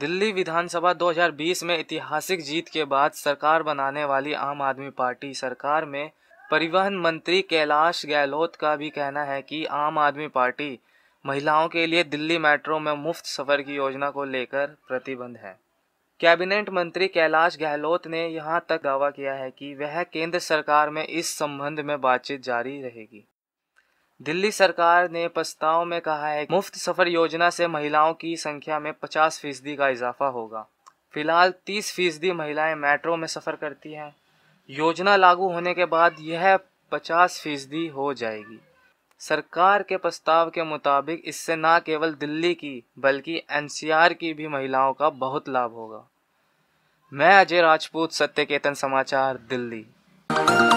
दिल्ली विधानसभा 2020 में ऐतिहासिक जीत के बाद सरकार बनाने वाली आम आदमी पार्टी सरकार में परिवहन मंत्री कैलाश गहलोत का भी कहना है कि आम आदमी पार्टी महिलाओं के लिए दिल्ली मेट्रो में मुफ्त सफर की योजना को लेकर प्रतिबंध है कैबिनेट मंत्री कैलाश गहलोत ने यहां तक दावा किया है कि वह केंद्र सरकार में इस संबंध में बातचीत जारी रहेगी दिल्ली सरकार ने प्रस्ताव में कहा है मुफ्त सफर योजना से महिलाओं की संख्या में 50 फीसदी का इजाफा होगा फिलहाल 30 फीसदी महिलाएं मेट्रो में सफ़र करती हैं योजना लागू होने के बाद यह 50 फीसदी हो जाएगी सरकार के प्रस्ताव के मुताबिक इससे न केवल दिल्ली की बल्कि एनसीआर की भी महिलाओं का बहुत लाभ होगा मैं अजय राजपूत सत्य केतन समाचार दिल्ली